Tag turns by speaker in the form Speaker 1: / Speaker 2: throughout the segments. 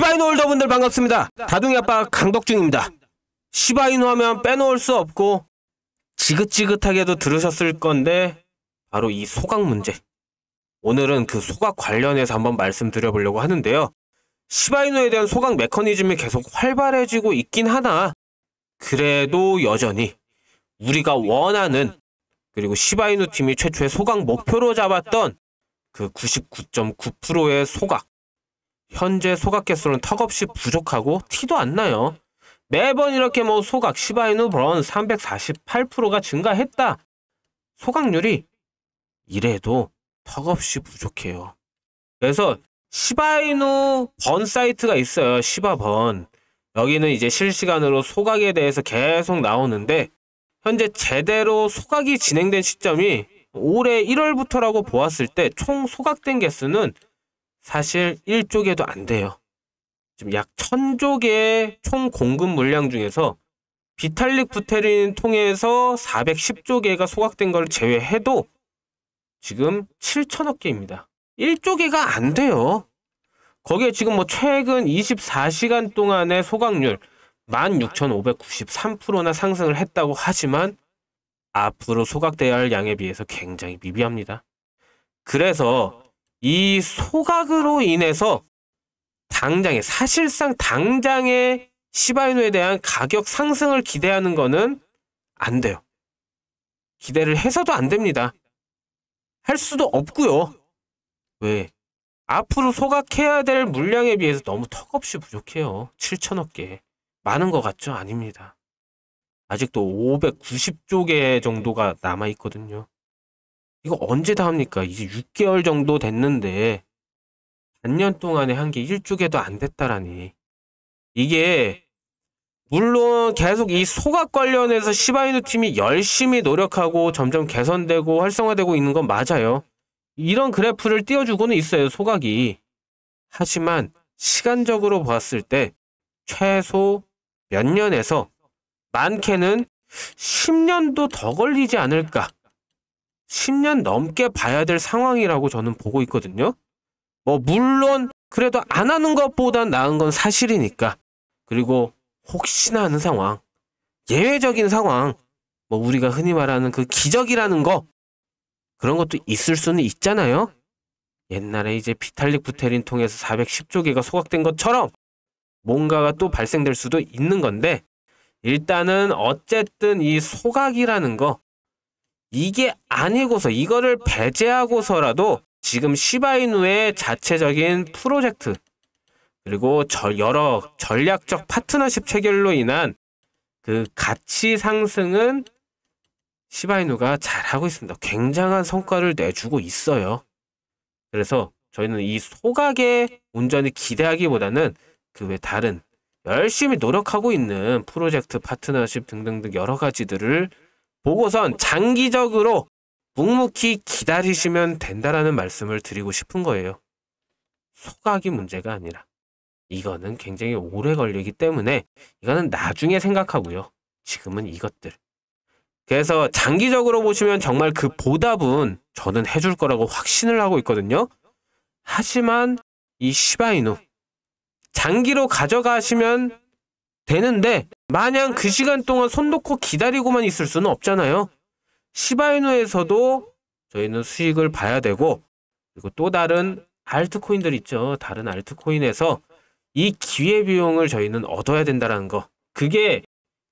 Speaker 1: 시바이노 홀더분들 반갑습니다. 다둥이 아빠 강덕중입니다. 시바이노 하면 빼놓을 수 없고 지긋지긋하게도 들으셨을 건데 바로 이 소각 문제. 오늘은 그 소각 관련해서 한번 말씀드려보려고 하는데요. 시바이노에 대한 소각 메커니즘이 계속 활발해지고 있긴 하나 그래도 여전히 우리가 원하는 그리고 시바이누 팀이 최초의 소각 목표로 잡았던 그 99.9%의 소각 현재 소각 개수는 턱없이 부족하고 티도 안 나요. 매번 이렇게 뭐 소각 시바이누 번 348%가 증가했다. 소각률이 이래도 턱없이 부족해요. 그래서 시바이누 번 사이트가 있어요. 시바번. 여기는 이제 실시간으로 소각에 대해서 계속 나오는데 현재 제대로 소각이 진행된 시점이 올해 1월부터라고 보았을 때 총 소각된 개수는 사실 1조개도 안 돼요. 지금 약 1000조개의 총 공급 물량 중에서 비탈릭 부테린 통해서 410조개가 소각된 걸 제외해도 지금 7천억 개입니다. 1조개가 안 돼요. 거기에 지금 뭐 최근 24시간 동안의 소각률 16,593%나 상승을 했다고 하지만 앞으로 소각되어야할 양에 비해서 굉장히 미비합니다. 그래서 이 소각으로 인해서 당장에 사실상 당장에 시바이누에 대한 가격 상승을 기대하는 거는 안 돼요. 기대를 해서도 안 됩니다. 할 수도 없고요. 왜? 앞으로 소각해야 될 물량에 비해서 너무 턱없이 부족해요. 7천억 개. 많은 것 같죠? 아닙니다. 아직도 590조 개 정도가 남아있거든요. 이거 언제 다 합니까? 이제 6개월 정도 됐는데 반년 동안에 한 게 일주개도 안 됐다라니. 이게 물론 계속 이 소각 관련해서 시바이누 팀이 열심히 노력하고 점점 개선되고 활성화되고 있는 건 맞아요. 이런 그래프를 띄워주고는 있어요, 소각이. 하지만 시간적으로 봤을 때 최소 몇 년에서 많게는 10년도 더 걸리지 않을까 10년 넘게 봐야 될 상황이라고 저는 보고 있거든요. 뭐 물론 그래도 안 하는 것보단 나은 건 사실이니까. 그리고 혹시나 하는 상황, 예외적인 상황, 뭐 우리가 흔히 말하는 그 기적이라는 거 그런 것도 있을 수는 있잖아요. 옛날에 이제 비탈릭 부테린 통해서 410조개가 소각된 것처럼 뭔가가 또 발생될 수도 있는 건데 일단은 어쨌든 이 소각이라는 거 이게 아니고서 이거를 배제하고서라도 지금 시바이누의 자체적인 프로젝트 그리고 여러 전략적 파트너십 체결로 인한 그 가치 상승은 시바이누가 잘하고 있습니다. 굉장한 성과를 내주고 있어요. 그래서 저희는 이 소각에 온전히 기대하기보다는 그 외 다른 열심히 노력하고 있는 프로젝트 파트너십 등등등 여러 가지들을 보고선 장기적으로 묵묵히 기다리시면 된다라는 말씀을 드리고 싶은 거예요. 소각이 문제가 아니라 이거는 굉장히 오래 걸리기 때문에 이거는 나중에 생각하고요. 지금은 이것들. 그래서 장기적으로 보시면 정말 그 보답은 저는 해줄 거라고 확신을 하고 있거든요. 하지만 이 시바이누 장기로 가져가시면 되는데 마냥 그 시간 동안 손 놓고 기다리고만 있을 수는 없잖아요. 시바이노에서도 저희는 수익을 봐야 되고 그리고 또 다른 알트코인들 있죠. 다른 알트코인에서 이 기회비용을 저희는 얻어야 된다는 거. 그게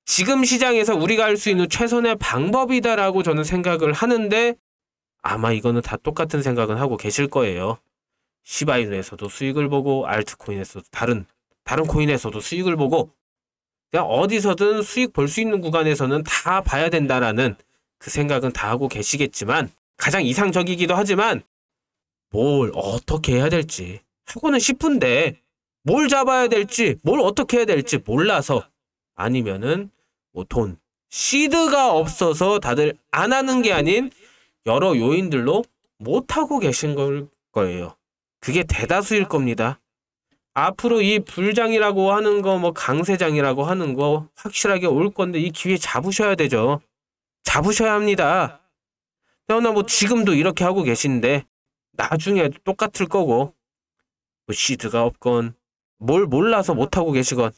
Speaker 1: 지금 시장에서 우리가 할 수 있는 최선의 방법이다라고 저는 생각을 하는데 아마 이거는 다 똑같은 생각은 하고 계실 거예요. 시바이누에서도 수익을 보고 알트코인에서도 다른 다른 코인에서도 수익을 보고 그냥 어디서든 수익 볼 수 있는 구간에서는 다 봐야 된다라는 그 생각은 다 하고 계시겠지만 가장 이상적이기도 하지만 뭘 어떻게 해야 될지 하고는 싶은데 뭘 잡아야 될지 뭘 어떻게 해야 될지 몰라서 아니면은 뭐돈 시드가 없어서 다들 안 하는 게 아닌 여러 요인들로 못하고 계신 걸 거예요. 그게 대다수일 겁니다. 앞으로 이 불장이라고 하는 거뭐 강세장이라고 하는 거 확실하게 올 건데 이 기회 잡으셔야 되죠. 잡으셔야 합니다. 그러나 뭐 지금도 이렇게 하고 계신데 나중에 똑같을 거고 뭐 시드가 없건 뭘 몰라서 못하고 계시건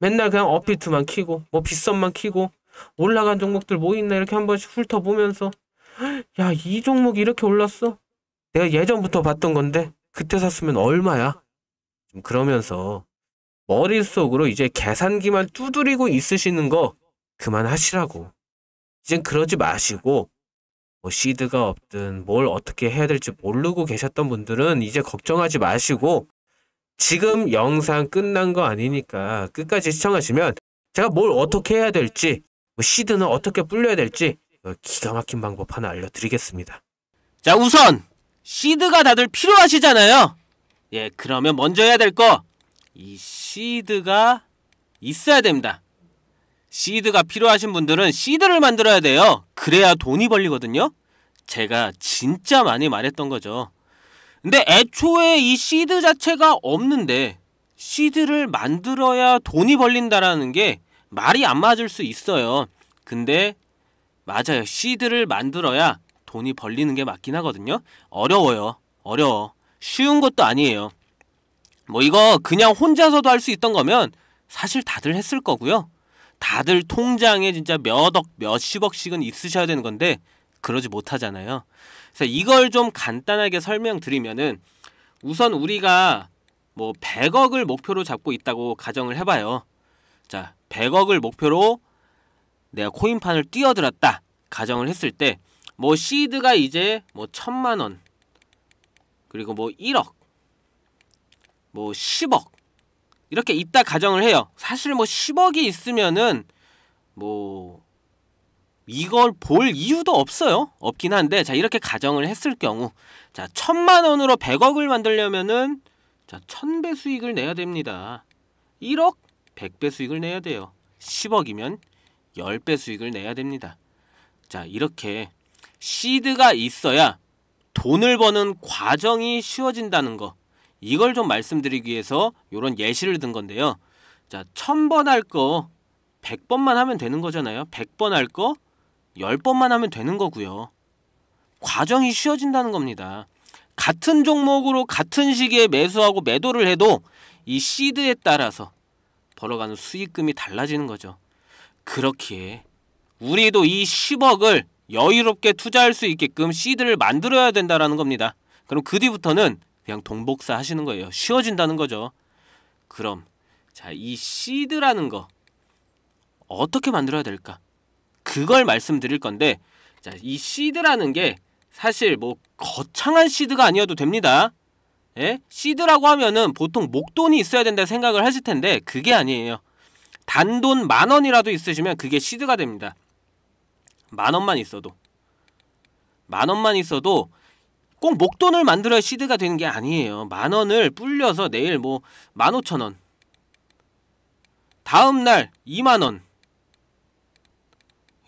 Speaker 1: 맨날 그냥 업비트만 키고 뭐 빗썸만 키고 올라간 종목들 뭐 있나 이렇게 한 번씩 훑어보면서 야 이종목 이렇게 올랐어? 내가 예전부터 봤던 건데 그때 샀으면 얼마야? 그러면서 머릿속으로 이제 계산기만 두드리고 있으시는 거 그만하시라고. 이젠 그러지 마시고 뭐 시드가 없든 뭘 어떻게 해야 될지 모르고 계셨던 분들은 이제 걱정하지 마시고 지금 영상 끝난 거 아니니까 끝까지 시청하시면 제가 뭘 어떻게 해야 될지 뭐 시드는 어떻게 불려야 될지 기가 막힌 방법 하나 알려드리겠습니다. 자 우선 시드가 다들 필요하시잖아요. 예, 그러면 먼저 해야 될 거. 이 시드가 있어야 됩니다. 시드가 필요하신 분들은 시드를 만들어야 돼요. 그래야 돈이 벌리거든요. 제가 진짜 많이 말했던 거죠. 근데 애초에 이 시드 자체가 없는데 시드를 만들어야 돈이 벌린다라는 게 말이 안 맞을 수 있어요. 근데 맞아요. 시드를 만들어야 돈이 벌리는 게 맞긴 하거든요. 어려워요. 어려워. 쉬운 것도 아니에요. 뭐 이거 그냥 혼자서도 할 수 있던 거면 사실 다들 했을 거고요. 다들 통장에 진짜 몇 억 몇십억씩은 있으셔야 되는 건데 그러지 못하잖아요. 그래서 이걸 좀 간단하게 설명드리면은 우선 우리가 뭐 100억을 목표로 잡고 있다고 가정을 해봐요. 자, 100억을 목표로 내가 코인판을 뛰어들었다 가정을 했을 때 뭐 시드가 이제 뭐 천만 원, 그리고 뭐 1억, 뭐 10억 이렇게 있다 가정을 해요. 사실 뭐 10억이 있으면은 뭐 이걸 볼 이유도 없어요. 없긴 한데 자 이렇게 가정을 했을 경우 자 천만 원으로 100억을 만들려면은 자 1000배 수익을 내야 됩니다. 1억 100배 수익을 내야 돼요. 10억이면 10배 수익을 내야 됩니다. 자 이렇게 시드가 있어야 돈을 버는 과정이 쉬워진다는 거 이걸 좀 말씀드리기 위해서 이런 예시를 든 건데요. 자, 1 0 0 0번할 거1 0 0번만 하면 되는 거잖아요. 1 0 0번할 거1 0번만 하면 되는 거고요. 과정이 쉬워진다는 겁니다. 같은 종목으로 같은 시기에 매수하고 매도를 해도 이 시드에 따라서 벌어가는 수익금이 달라지는 거죠. 그렇기에 우리도 이 10억을 여유롭게 투자할 수 있게끔 시드를 만들어야 된다라는 겁니다. 그럼 그 뒤부터는 그냥 동복사 하시는 거예요. 쉬워진다는 거죠. 그럼 자, 이 시드라는 거 어떻게 만들어야 될까? 그걸 말씀드릴 건데 자, 이 시드라는 게 사실 뭐 거창한 시드가 아니어도 됩니다. 예? 시드라고 하면은 보통 목돈이 있어야 된다 생각을 하실 텐데 그게 아니에요. 단돈 만 원이라도 있으시면 그게 시드가 됩니다. 만 원만 있어도 만 원만 있어도 꼭 목돈을 만들어야 시드가 되는 게 아니에요. 만 원을 불려서 내일 뭐만 오천 원 다음 날 2만 원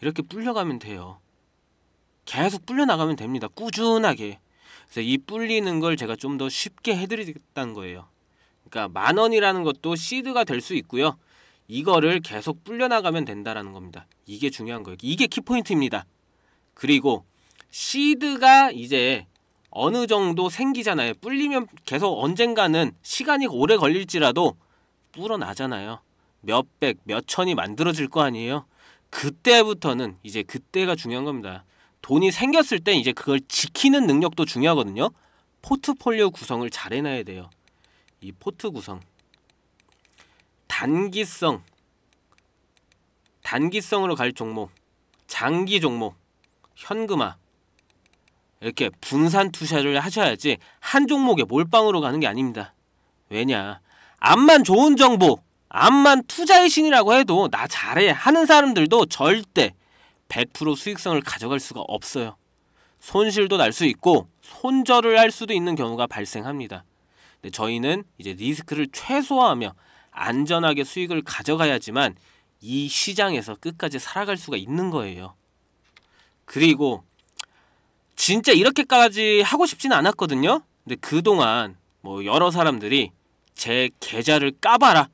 Speaker 1: 이렇게 불려가면 돼요. 계속 불려나가면 됩니다. 꾸준하게. 그래서 이 불리는 걸 제가 좀 더 쉽게 해드리겠다는 거예요. 그러니까 만 원이라는 것도 시드가 될 수 있고요. 이거를 계속 불려나가면 된다라는 겁니다. 이게 중요한 거예요. 이게 키포인트입니다. 그리고 시드가 이제 어느 정도 생기잖아요. 불리면 계속 언젠가는 시간이 오래 걸릴지라도 불어나잖아요. 몇백, 몇천이 만들어질 거 아니에요. 그때부터는 이제 그때가 중요한 겁니다. 돈이 생겼을 때 이제 그걸 지키는 능력도 중요하거든요. 포트폴리오 구성을 잘 해놔야 돼요. 이 포트 구성. 단기성 단기성으로 갈 종목 장기 종목 현금화 이렇게 분산 투자를 하셔야지 한 종목에 몰빵으로 가는 게 아닙니다. 왜냐 암만 좋은 정보 암만 투자의 신이라고 해도 나 잘해 하는 사람들도 절대 100% 수익성을 가져갈 수가 없어요. 손실도 날 수 있고 손절을 할 수도 있는 경우가 발생합니다. 저희는 이제 리스크를 최소화하며 안전하게 수익을 가져가야지만 이 시장에서 끝까지 살아갈 수가 있는 거예요. 그리고 진짜 이렇게까지 하고 싶지는 않았거든요. 근데 그동안 뭐 여러 사람들이 제 계좌를 까봐라.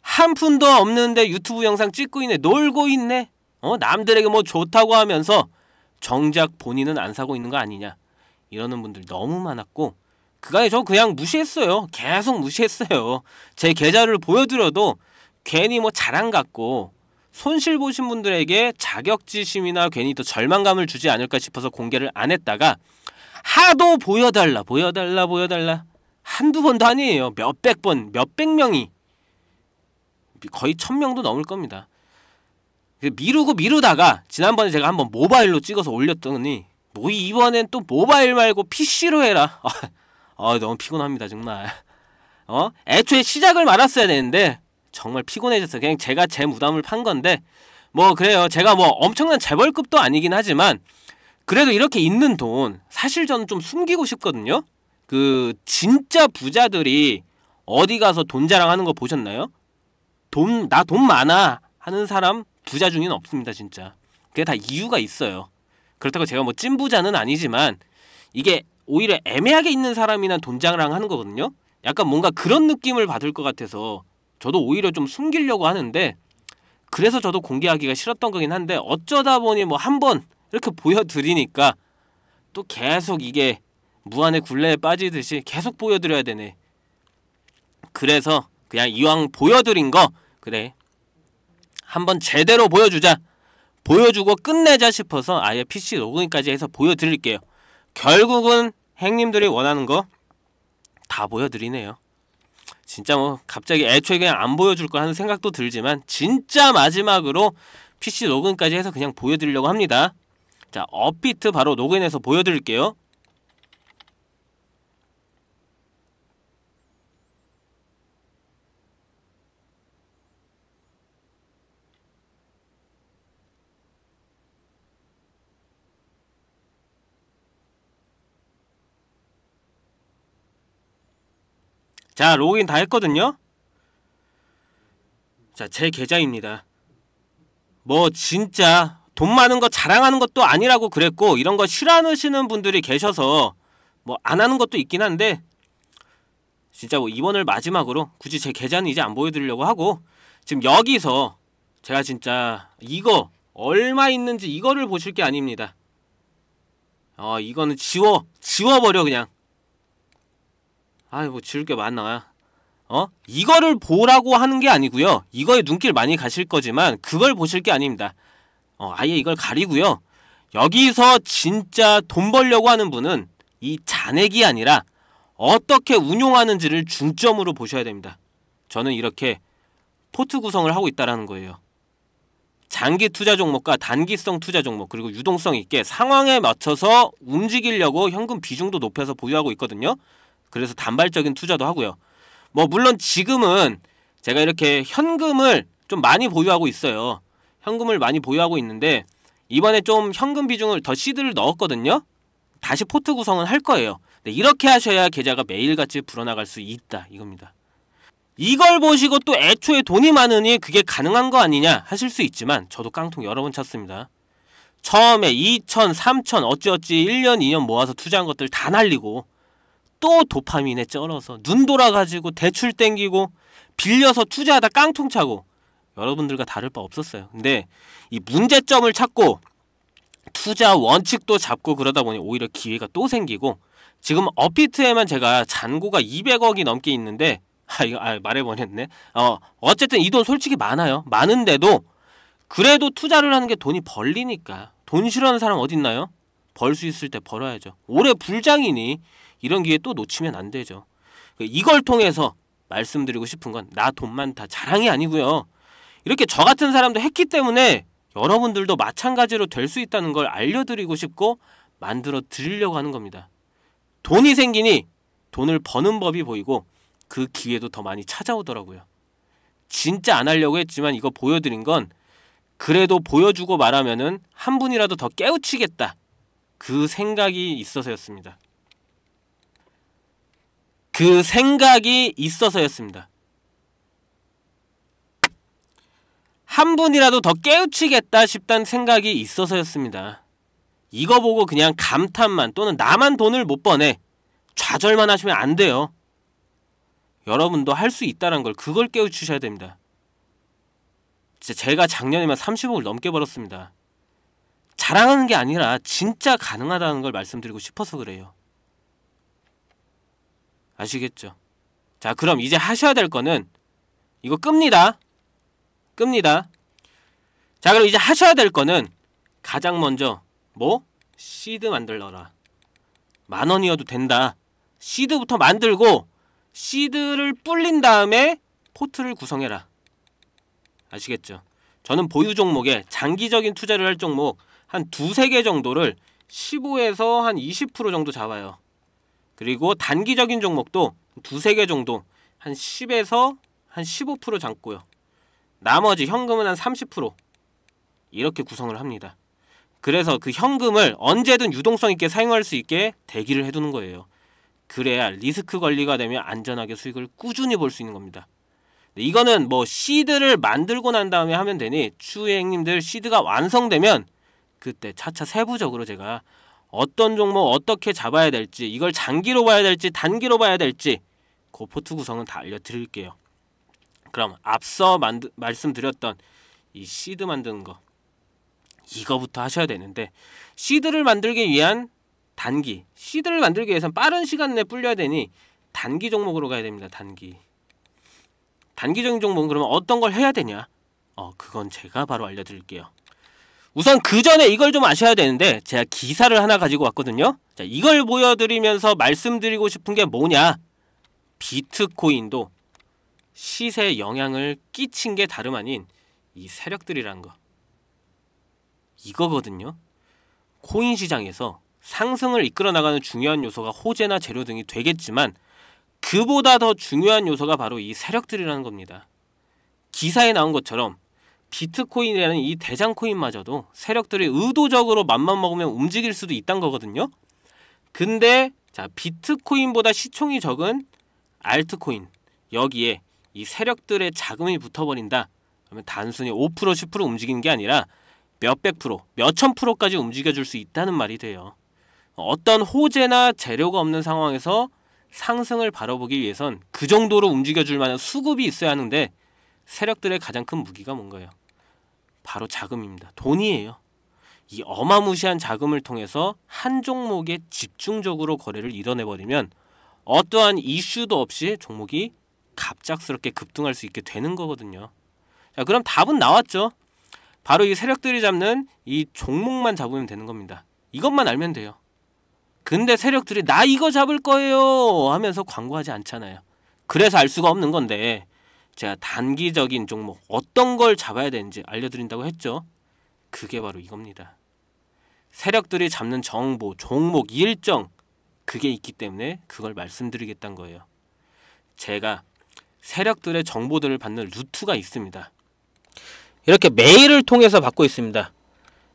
Speaker 1: 한 푼도 없는데 유튜브 영상 찍고 있네. 놀고 있네. 어, 남들에게 뭐 좋다고 하면서 정작 본인은 안 사고 있는 거 아니냐. 이러는 분들 너무 많았고 그간에 저 그냥 무시했어요. 계속 무시했어요. 제 계좌를 보여드려도 괜히 뭐 자랑 같고 손실 보신 분들에게 자격지심이나 괜히 또 절망감을 주지 않을까 싶어서 공개를 안 했다가 하도 보여달라 보여달라 보여달라 한두 번도 아니에요 몇 백 번 몇 백 명이 거의 천 명도 넘을 겁니다 그 미루고 미루다가 지난번에 제가 한번 모바일로 찍어서 올렸더니 뭐 이번엔 또 모바일 말고 PC로 해라 어, 너무 피곤합니다, 정말. 어? 애초에 시작을 말았어야 되는데, 정말 피곤해져서 그냥 제가 제 무담을 판 건데, 뭐, 그래요. 제가 뭐 엄청난 재벌급도 아니긴 하지만, 그래도 이렇게 있는 돈, 사실 저는 좀 숨기고 싶거든요? 그, 진짜 부자들이 어디 가서 돈 자랑하는 거 보셨나요? 돈, 나 돈 많아. 하는 사람 부자 중에는 없습니다, 진짜. 그게 다 이유가 있어요. 그렇다고 제가 뭐 찐부자는 아니지만, 이게 오히려 애매하게 있는 사람이나 돈 자랑하는 거거든요. 약간 뭔가 그런 느낌을 받을 것 같아서 저도 오히려 좀 숨기려고 하는데 그래서 저도 공개하기가 싫었던 거긴 한데 어쩌다 보니 뭐 한번 이렇게 보여드리니까 또 계속 이게 무한의 굴레에 빠지듯이 계속 보여드려야 되네. 그래서 그냥 이왕 보여드린 거 그래 한번 제대로 보여주자 보여주고 끝내자 싶어서 아예 PC 로그인까지 해서 보여드릴게요. 결국은 행님들이 원하는 거 다 보여드리네요. 진짜 뭐 갑자기 애초에 그냥 안 보여줄 거 하는 생각도 들지만 진짜 마지막으로 PC 로그인까지 해서 그냥 보여드리려고 합니다. 자 업비트 바로 로그인해서 보여드릴게요. 자 로그인 다 했거든요 자 제 계좌입니다 뭐 진짜 돈 많은 거 자랑하는 것도 아니라고 그랬고 이런 거 싫어하시는 분들이 계셔서 뭐 안 하는 것도 있긴 한데 진짜 뭐 이번을 마지막으로 굳이 제 계좌는 이제 안 보여드리려고 하고 지금 여기서 제가 진짜 이거 얼마 있는지 이거를 보실 게 아닙니다. 어 이거는 지워 지워버려 그냥 아이 뭐 지울 게 많나 어? 이거를 보라고 하는 게 아니고요. 이거에 눈길 많이 가실 거지만 그걸 보실 게 아닙니다. 어, 아예 이걸 가리고요. 여기서 진짜 돈 벌려고 하는 분은 이 잔액이 아니라 어떻게 운용하는지를 중점으로 보셔야 됩니다. 저는 이렇게 포트 구성을 하고 있다라는 거예요. 장기 투자 종목과 단기성 투자 종목 그리고 유동성 있게 상황에 맞춰서 움직이려고 현금 비중도 높여서 보유하고 있거든요. 그래서 단발적인 투자도 하고요. 뭐 물론 지금은 제가 이렇게 현금을 좀 많이 보유하고 있어요. 현금을 많이 보유하고 있는데 이번에 좀 현금 비중을 더 시드를 넣었거든요. 다시 포트 구성은 할 거예요. 네, 이렇게 하셔야 계좌가 매일같이 불어나갈 수 있다 이겁니다. 이걸 보시고 또 애초에 돈이 많으니 그게 가능한 거 아니냐 하실 수 있지만 저도 깡통 여러 번찾습니다 처음에 2천, 3천 어찌어찌 1년, 2년 모아서 투자한 것들 다 날리고 또 도파민에 쩔어서 눈 돌아가지고 대출 땡기고 빌려서 투자하다 깡통 차고 여러분들과 다를 바 없었어요. 근데 이 문제점을 찾고 투자 원칙도 잡고 그러다 보니 오히려 기회가 또 생기고 지금 업비트에만 제가 잔고가 200억이 넘게 있는데 아 이거 아, 말해버렸네. 어 어쨌든 이 돈 솔직히 많아요. 많은데도 그래도 투자를 하는 게 돈이 벌리니까 돈 싫어하는 사람 어딨나요? 벌 수 있을 때 벌어야죠. 올해 불장이니 이런 기회 또 놓치면 안 되죠. 그러니까 이걸 통해서 말씀드리고 싶은 건 나돈만다 자랑이 아니고요. 이렇게 저 같은 사람도 했기 때문에 여러분들도 마찬가지로 될 수 있다는 걸 알려드리고 싶고 만들어 드리려고 하는 겁니다. 돈이 생기니 돈을 버는 법이 보이고 그 기회도 더 많이 찾아오더라고요. 진짜 안 하려고 했지만 이거 보여드린 건 그래도 보여주고 말하면은 한 분이라도 더 깨우치겠다. 그 생각이 있어서였습니다. 그 생각이 있어서였습니다. 한 분이라도 더 깨우치겠다 싶다는 생각이 있어서였습니다. 이거 보고 그냥 감탄만 또는 나만 돈을 못 버네 좌절만 하시면 안 돼요. 여러분도 할 수 있다는 걸 그걸 깨우치셔야 됩니다. 진짜 제가 작년에만 30억을 넘게 벌었습니다. 자랑하는 게 아니라 진짜 가능하다는 걸 말씀드리고 싶어서 그래요. 아시겠죠? 자, 그럼 이제 하셔야 될 거는 이거 끕니다. 끕니다. 자, 그럼 이제 하셔야 될 거는 가장 먼저 뭐? 시드 만들어라. 만 원이어도 된다. 시드부터 만들고 시드를 뿔린 다음에 포트를 구성해라. 아시겠죠? 저는 보유 종목에 장기적인 투자를 할 종목 한 두세 개 정도를 15에서 한 20% 정도 잡아요. 그리고 단기적인 종목도 두세 개 정도 한 10에서 한 15% 잡고요. 나머지 현금은 한 30% 이렇게 구성을 합니다. 그래서 그 현금을 언제든 유동성 있게 사용할 수 있게 대기를 해두는 거예요. 그래야 리스크 관리가 되면 안전하게 수익을 꾸준히 볼 수 있는 겁니다. 이거는 뭐 시드를 만들고 난 다음에 하면 되니 추행님들 시드가 완성되면 그때 차차 세부적으로 제가 어떤 종목 어떻게 잡아야 될지 이걸 장기로 봐야 될지 단기로 봐야 될지 그 포트 구성은 다 알려드릴게요. 그럼 앞서 만드, 말씀드렸던 이 시드 만드는 거 이거부터 하셔야 되는데 시드를 만들기 위한 단기 시드를 만들기 위해선 빠른 시간 내에 불려야 되니 단기 종목으로 가야 됩니다. 단기 단기적인 종목은 그러면 어떤 걸 해야 되냐? 어, 그건 제가 바로 알려드릴게요. 우선 그 전에 이걸 좀 아셔야 되는데 제가 기사를 하나 가지고 왔거든요. 자, 이걸 보여드리면서 말씀드리고 싶은 게 뭐냐. 비트코인도 시세에 영향을 끼친 게 다름 아닌 이 세력들이라는 거. 이거거든요. 코인 시장에서 상승을 이끌어 나가는 중요한 요소가 호재나 재료 등이 되겠지만 그보다 더 중요한 요소가 바로 이 세력들이라는 겁니다. 기사에 나온 것처럼 비트코인이라는 이 대장 코인마저도 세력들이 의도적으로 맘만 먹으면 움직일 수도 있단 거거든요. 근데 자 비트코인보다 시총이 적은 알트코인 여기에 이 세력들의 자금이 붙어버린다. 그러면 단순히 5% 10% 움직이는 게 아니라 몇백 프로, 몇천 프로까지 움직여줄 수 있다는 말이 돼요. 어떤 호재나 재료가 없는 상황에서 상승을 바라보기 위해선 그 정도로 움직여줄 만한 수급이 있어야 하는데 세력들의 가장 큰 무기가 뭔가요? 바로 자금입니다. 돈이에요. 이 어마무시한 자금을 통해서 한 종목에 집중적으로 거래를 이뤄내버리면 어떠한 이슈도 없이 종목이 갑작스럽게 급등할 수 있게 되는 거거든요. 자, 그럼 답은 나왔죠. 바로 이 세력들이 잡는 이 종목만 잡으면 되는 겁니다. 이것만 알면 돼요. 근데 세력들이 나 이거 잡을 거예요 하면서 광고하지 않잖아요. 그래서 알 수가 없는 건데 제가 단기적인 종목 어떤 걸 잡아야 되는지 알려드린다고 했죠. 그게 바로 이겁니다. 세력들이 잡는 정보, 종목, 일정 그게 있기 때문에 그걸 말씀드리겠다는 거예요. 제가 세력들의 정보들을 받는 루트가 있습니다. 이렇게 메일을 통해서 받고 있습니다.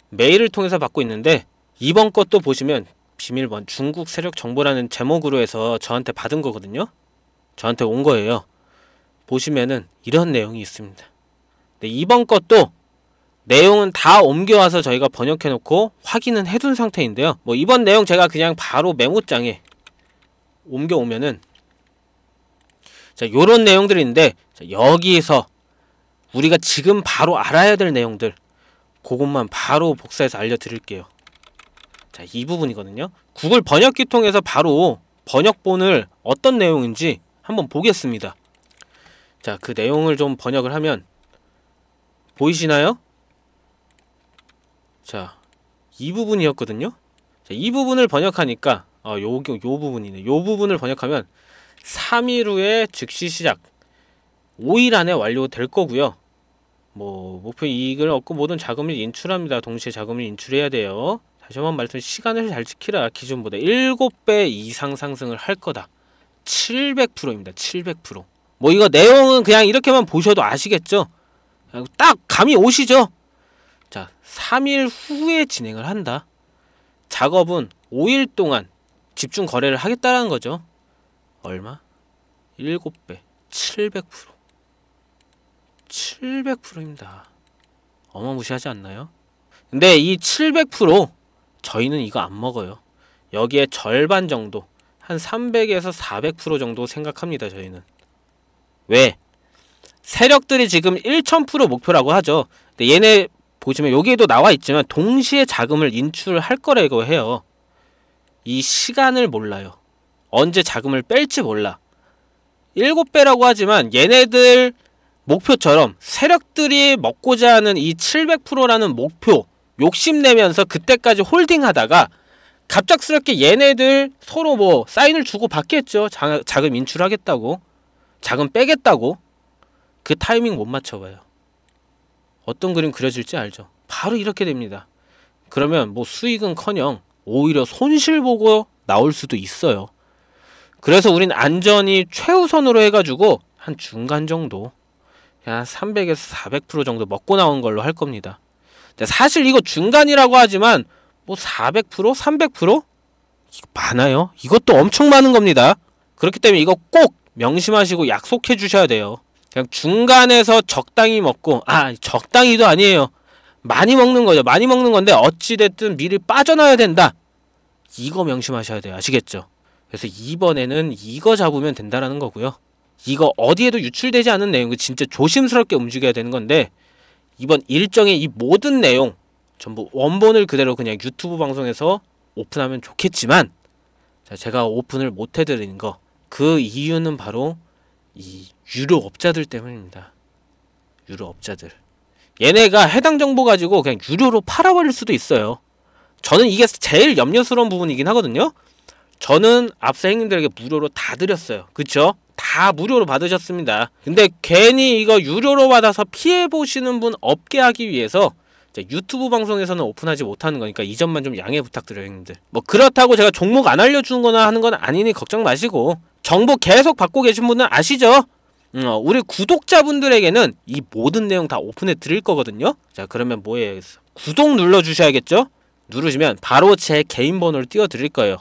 Speaker 1: 메일을 통해서 받고 있는데 이번 것도 보시면 비밀번 중국 세력 정보라는 제목으로 해서 저한테 받은 거거든요. 저한테 온 거예요. 보시면은 이런 내용이 있습니다. 네, 이번 것도 내용은 다 옮겨와서 저희가 번역해놓고 확인은 해둔 상태인데요. 뭐 이번 내용 제가 그냥 바로 메모장에 옮겨오면은 자, 요런 내용들인데 자, 여기에서 우리가 지금 바로 알아야 될 내용들 그것만 바로 복사해서 알려드릴게요. 자, 이 부분이거든요. 구글 번역기 통해서 바로 번역본을 어떤 내용인지 한번 보겠습니다. 자, 그 내용을 좀 번역을 하면 보이시나요? 자, 이 부분이었거든요. 자, 이 부분을 번역하니까 아, 요, 요 부분이네. 요 부분을 번역하면 3일 후에 즉시 시작 5일 안에 완료될 거고요. 뭐 목표 이익을 얻고 모든 자금을 인출합니다. 동시에 자금을 인출해야 돼요. 다시 한번 말씀 시간을 잘 지키라. 기준보다 7배 이상 상승을 할 거다. 700%입니다. 700%. 뭐 이거 내용은 그냥 이렇게만 보셔도 아시겠죠? 딱 감이 오시죠? 자, 3일 후에 진행을 한다. 작업은 5일 동안 집중 거래를 하겠다라는 거죠. 얼마? 7배, 700%. 700%입니다. 어마무시하지 않나요? 근데 이 700% 저희는 이거 안 먹어요. 여기에 절반 정도, 한 300에서 400% 정도 생각합니다, 저희는. 왜? 세력들이 지금 1,000% 목표라고 하죠. 근데 얘네 보시면 여기에도 나와 있지만 동시에 자금을 인출할 거라고 해요. 이 시간을 몰라요. 언제 자금을 뺄지 몰라. 7배라고 하지만 얘네들 목표처럼 세력들이 먹고자 하는 이 700%라는 목표 욕심내면서 그때까지 홀딩하다가 갑작스럽게 얘네들 서로 뭐 사인을 주고 받겠죠. 자, 자금 인출하겠다고. 자금 빼겠다고 그 타이밍 못 맞춰봐요. 어떤 그림 그려질지 알죠. 바로 이렇게 됩니다. 그러면 뭐 수익은커녕 오히려 손실 보고 나올 수도 있어요. 그래서 우린 안전이 최우선으로 해가지고 한 중간 정도 한 300에서 400% 정도 먹고 나온 걸로 할 겁니다. 사실 이거 중간이라고 하지만 뭐 400%, 300% 많아요. 이것도 엄청 많은 겁니다. 그렇기 때문에 이거 꼭 명심하시고 약속해 주셔야 돼요. 그냥 중간에서 적당히 먹고 아 적당히도 아니에요. 많이 먹는 거죠. 많이 먹는 건데 어찌됐든 미리 빠져나야 된다. 이거 명심하셔야 돼요. 아시겠죠? 그래서 이번에는 이거 잡으면 된다라는 거고요. 이거 어디에도 유출되지 않은 내용, 이 진짜 조심스럽게 움직여야 되는 건데 이번 일정의 이 모든 내용 전부 원본을 그대로 그냥 유튜브 방송에서 오픈하면 좋겠지만 제가 오픈을 못 해드리는 거그 이유는 바로 이 유료 업자들 때문입니다. 유료 업자들. 얘네가 해당 정보 가지고 그냥 유료로 팔아버릴 수도 있어요. 저는 이게 제일 염려스러운 부분이긴 하거든요. 저는 앞서 행님들에게 무료로 다 드렸어요. 그쵸? 다 무료로 받으셨습니다. 근데 괜히 이거 유료로 받아서 피해보시는 분 없게 하기 위해서 유튜브 방송에서는 오픈하지 못하는 거니까 이 점만 좀 양해 부탁드려요, 형님들. 뭐 그렇다고 제가 종목 안 알려주는 거나 하는 건 아니니 걱정 마시고 정보 계속 받고 계신 분은 아시죠? 음, 어, 우리 구독자분들에게는 이 모든 내용 다 오픈해 드릴 거거든요. 자, 그러면 뭐에 구독 눌러 주셔야겠죠? 누르시면 바로 제 개인 번호를 띄워 드릴 거예요.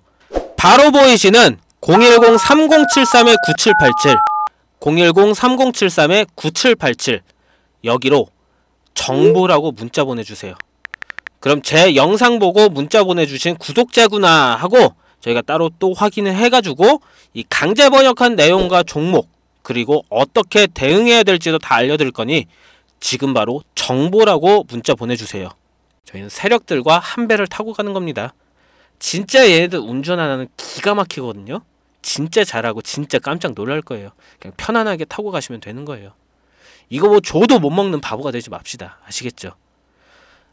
Speaker 1: 바로 보이시는 010-3073-9787 010-3073-9787 여기로 정보라고 문자 보내주세요. 그럼 제 영상 보고 문자 보내주신 구독자구나 하고 저희가 따로 또 확인을 해가지고 이 강제 번역한 내용과 종목 그리고 어떻게 대응해야 될지도 다 알려드릴 거니 지금 바로 정보라고 문자 보내주세요. 저희는 세력들과 한 배를 타고 가는 겁니다. 진짜 얘네들 운전하는 기가 막히거든요. 진짜 잘하고 진짜 깜짝 놀랄 거예요. 그냥 편안하게 타고 가시면 되는 거예요. 이거 뭐 줘도 못 먹는 바보가 되지 맙시다. 아시겠죠?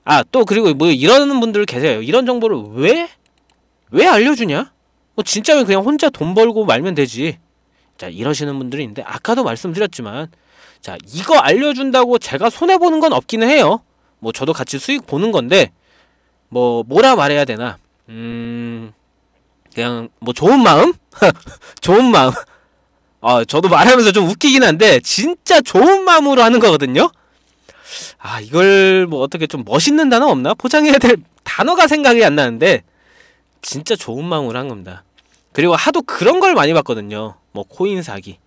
Speaker 1: 아, 또 그리고 뭐 이러는 분들 계세요. 이런 정보를 왜왜 알려주냐? 뭐 진짜면 그냥 혼자 돈 벌고 말면 되지. 자 이러시는 분들이 있는데 아까도 말씀드렸지만 자 이거 알려준다고 제가 손해보는 건 없기는 해요. 뭐 저도 같이 수익 보는 건데 뭐 뭐라 말해야 되나 음 그냥 뭐 좋은 마음 좋은 마음 아 저도 말하면서 좀 웃기긴 한데 진짜 좋은 마음으로 하는 거거든요 아 이걸 뭐 어떻게 좀 멋있는 단어 없나 포장해야 될 단어가 생각이 안 나는데 진짜 좋은 마음으로 한 겁니다. 그리고 하도 그런 걸 많이 봤거든요. 뭐 코인 사기.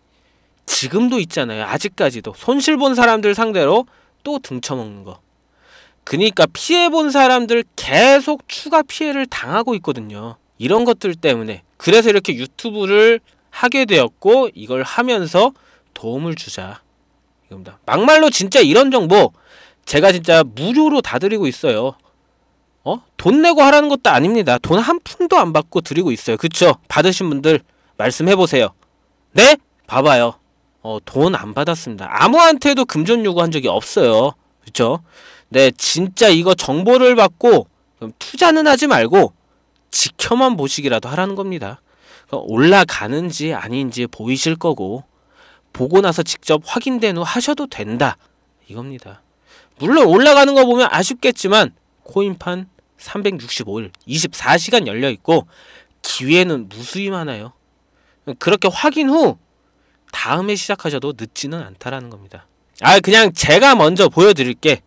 Speaker 1: 지금도 있잖아요. 아직까지도 손실 본 사람들 상대로 또 등쳐먹는 거. 그니까 피해 본 사람들 계속 추가 피해를 당하고 있거든요. 이런 것들 때문에 그래서 이렇게 유튜브를 하게 되었고 이걸 하면서 도움을 주자 이겁니다. 막말로 진짜 이런 정보 제가 진짜 무료로 다 드리고 있어요. 어? 돈 내고 하라는 것도 아닙니다. 돈 한 푼도 안 받고 드리고 있어요. 그쵸? 받으신 분들 말씀해보세요. 네? 봐봐요. 어, 돈 안 받았습니다. 아무한테도 금전 요구한 적이 없어요. 그쵸? 네, 진짜 이거 정보를 받고 투자는 하지 말고 지켜만 보시기라도 하라는 겁니다. 올라가는지 아닌지 보이실 거고 보고 나서 직접 확인된 후 하셔도 된다. 이겁니다. 물론 올라가는 거 보면 아쉽겠지만 코인판 365일 24시간 열려 있고 기회는 무수히 많아요. 그렇게 확인 후 다음에 시작하셔도 늦지는 않다라는 겁니다. 아 그냥 제가 먼저 보여드릴게.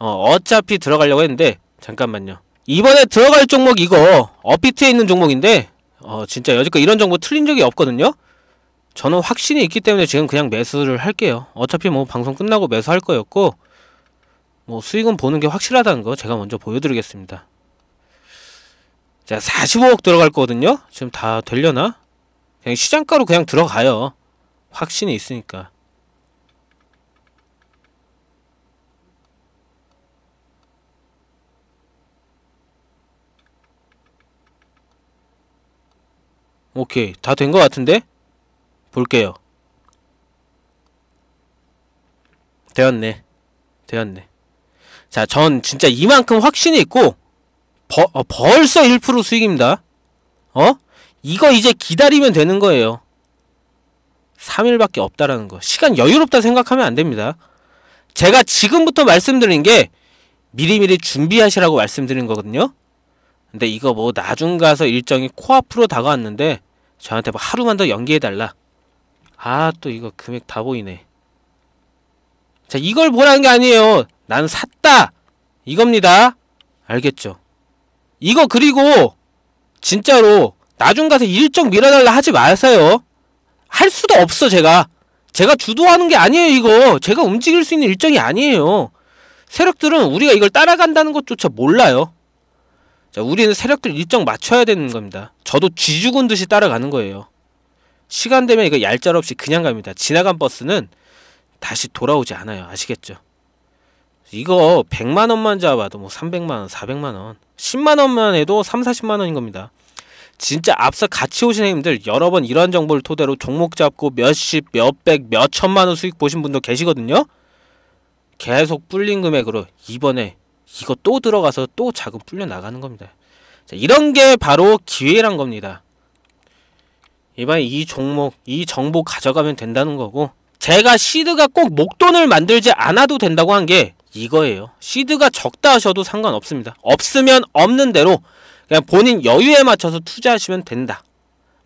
Speaker 1: 어, 어차피 들어가려고 했는데 잠깐만요. 이번에 들어갈 종목 이거 업비트에 있는 종목인데 어, 진짜 여지껏 이런 정보 틀린 적이 없거든요. 저는 확신이 있기 때문에 지금 그냥 매수를 할게요. 어차피 뭐 방송 끝나고 매수할 거였고 뭐 수익은 보는 게 확실하다는 거 제가 먼저 보여드리겠습니다. 자 45억 들어갈 거거든요. 지금 다 되려나? 그냥 시장가로 그냥 들어가요. 확신이 있으니까. 오케이 다 된 것 같은데? 볼게요 되었네 되었네 자, 전 진짜 이만큼 확신이 있고 버, 어, 벌써 1% 수익입니다. 어? 이거 이제 기다리면 되는 거예요. 3일밖에 없다라는 거. 시간 여유롭다 생각하면 안 됩니다. 제가 지금부터 말씀드린 게 미리미리 준비하시라고 말씀드린 거거든요. 근데 이거 뭐 나중 가서 일정이 코앞으로 다가왔는데 저한테 뭐 하루만 더 연기해달라. 아, 또 이거 금액 다 보이네. 자, 이걸 보라는 게 아니에요. 난 샀다! 이겁니다. 알겠죠? 이거 그리고 진짜로 나중 가서 일정 밀어달라 하지 마세요. 할 수도 없어 제가. 제가 주도하는 게 아니에요 이거. 제가 움직일 수 있는 일정이 아니에요. 세력들은 우리가 이걸 따라간다는 것조차 몰라요. 자, 우리는 세력들 일정 맞춰야 되는 겁니다. 저도 쥐 죽은 듯이 따라가는 거예요. 시간 되면 이거 얄짤 없이 그냥 갑니다. 지나간 버스는 다시 돌아오지 않아요. 아시겠죠? 이거 100만 원만 잡아도 뭐 300만 원, 400만 원, 10만 원만 해도 3, 40만 원인 겁니다. 진짜 앞서 같이 오신 형님들 여러 번이런 정보를 토대로 종목 잡고 몇십, 몇백, 몇천만 원 수익 보신 분도 계시거든요. 계속 불린 금액으로 이번에 이거 또 들어가서 또 자금 불려 나가는 겁니다. 자, 이런 게 바로 기회란 겁니다. 이번에 이 종목, 이 정보 가져가면 된다는 거고 제가 시드가 꼭 목돈을 만들지 않아도 된다고 한게 이거예요. 시드가 적다 하셔도 상관없습니다. 없으면 없는 대로 그냥 본인 여유에 맞춰서 투자하시면 된다.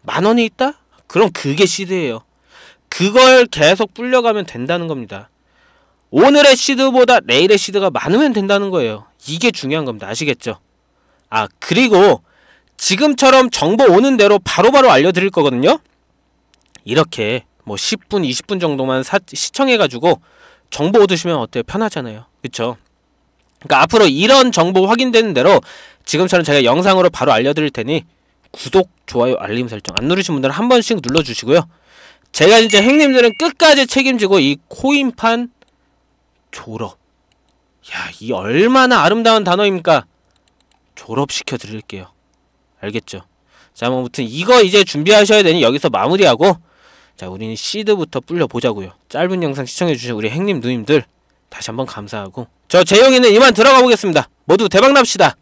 Speaker 1: 만 원이 있다? 그럼 그게 시드예요. 그걸 계속 불려가면 된다는 겁니다. 오늘의 시드보다 내일의 시드가 많으면 된다는 거예요. 이게 중요한 겁니다. 아시겠죠? 아, 그리고 지금처럼 정보 오는 대로 바로바로 바로 알려드릴 거거든요. 이렇게 뭐 10분, 20분 정도만 사, 시청해가지고 정보 얻으시면 어때요? 편하잖아요. 그쵸? 그니까 앞으로 이런 정보 확인되는 대로 지금처럼 제가 영상으로 바로 알려드릴 테니 구독, 좋아요, 알림 설정 안 누르신 분들은 한 번씩 눌러주시고요. 제가 이제 행님들은 끝까지 책임지고 이 코인판 졸업 야, 이 얼마나 아름다운 단어입니까? 졸업시켜 드릴게요. 알겠죠? 자, 아무튼 이거 이제 준비하셔야 되니 여기서 마무리하고 자 우리는 시드부터 불려보자고요 짧은 영상 시청해주신 우리 행님 누님들 다시 한번 감사하고 저 재영이는 이만 들어가 보겠습니다 모두 대박납시다